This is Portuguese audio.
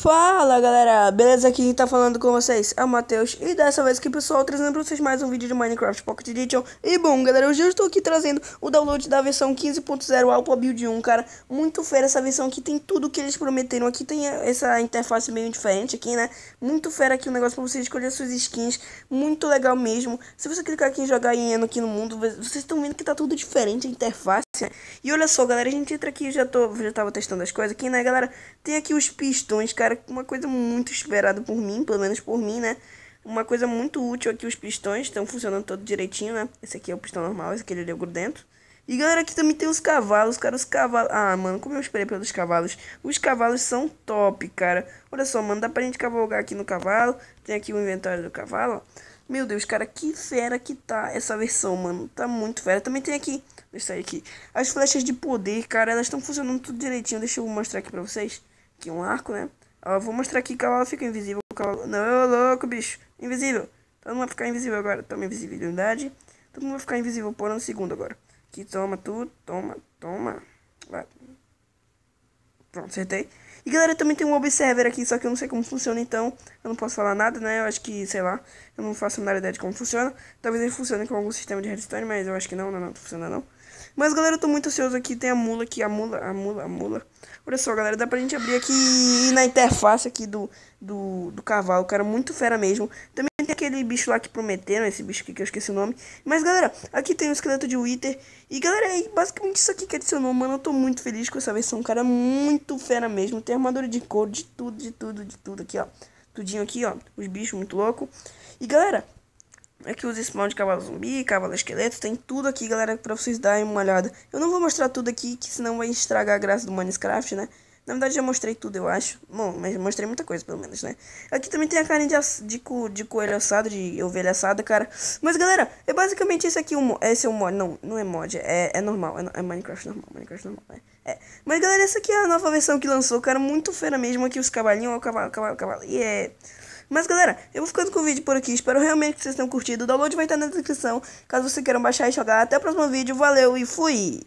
Fala galera, beleza? Aqui quem tá falando com vocês é o Matheus E dessa vez aqui pessoal, trazendo pra vocês mais um vídeo de Minecraft Pocket Edition E bom galera, hoje eu estou aqui trazendo o download da versão 15.0 Alpha Build 1 Cara, muito fera essa versão aqui, tem tudo que eles prometeram Aqui tem essa interface meio diferente aqui, né? Muito fera aqui o um negócio pra você escolher suas skins Muito legal mesmo Se você clicar aqui em jogar em Eno aqui no mundo Vocês estão vendo que tá tudo diferente a interface né? E olha só galera, a gente entra aqui, já, tô, já tava testando as coisas aqui, né galera? Tem aqui os pistões, cara uma coisa muito esperada por mim, pelo menos por mim, né? Uma coisa muito útil aqui, os pistões estão funcionando todo direitinho, né? Esse aqui é o pistão normal, esse aqui é o grudento. E galera, aqui também tem os cavalos, cara. Os cavalos. Ah, mano, como eu esperei pelos cavalos. Os cavalos são top, cara. Olha só, mano, dá pra gente cavalgar aqui no cavalo. Tem aqui o inventário do cavalo. Meu Deus, cara, que fera que tá essa versão, mano. Tá muito fera. Também tem aqui. Deixa eu sair aqui. As flechas de poder, cara, elas estão funcionando tudo direitinho. Deixa eu mostrar aqui pra vocês. Aqui um arco, né? Ó, vou mostrar aqui que ela fica invisível. Ela... Não, é louco, bicho. Invisível. Todo mundo vai ficar invisível agora. Toma invisibilidade. Todo mundo vai ficar invisível por um segundo agora. Que toma tudo. Toma, toma. Vai. Pronto, acertei. E galera, também tem um observer aqui, só que eu não sei como funciona, então eu não posso falar nada, né? Eu acho que, sei lá, eu não faço nada ideia de como funciona. Talvez ele funcione com algum sistema de redstone, mas eu acho que não, não, não, funciona não. Mas galera, eu tô muito ansioso aqui, tem a mula aqui, a mula, a mula, a mula. Olha só, galera, dá pra gente abrir aqui na interface aqui do, do, do cavalo, cara, é muito fera mesmo. Também aquele bicho lá que prometeram, esse bicho aqui que eu esqueci o nome. Mas galera, aqui tem o esqueleto de Wither. E galera, é basicamente isso aqui que adicionou, é mano. Eu tô muito feliz com essa versão, cara. Muito fera mesmo. Tem armadura de couro, de tudo, de tudo, de tudo aqui, ó. Tudinho aqui, ó. Os bichos muito louco. E galera, Aqui é os spawn de cavalo zumbi, cavalo esqueleto, tem tudo aqui, galera, pra vocês darem uma olhada. Eu não vou mostrar tudo aqui, que senão vai estragar a graça do Minecraft, né? Na verdade, já mostrei tudo, eu acho. Bom, mas mostrei muita coisa, pelo menos, né? Aqui também tem a carne de, de, co de coelho assado, de ovelha assada, cara. Mas, galera, é basicamente esse aqui. Um, esse é o um mod. Não, não é mod. É, é normal. É, é Minecraft normal. Minecraft normal, né? É. Mas, galera, essa aqui é a nova versão que lançou, cara. Muito fera mesmo. Aqui os cavalinhos. Ó, cavalo, cavalo, cavalo. E yeah. é... Mas galera, eu vou ficando com o vídeo por aqui. Espero realmente que vocês tenham curtido. O download vai estar na descrição. Caso vocês queiram baixar e jogar. Até o próximo vídeo. Valeu e fui!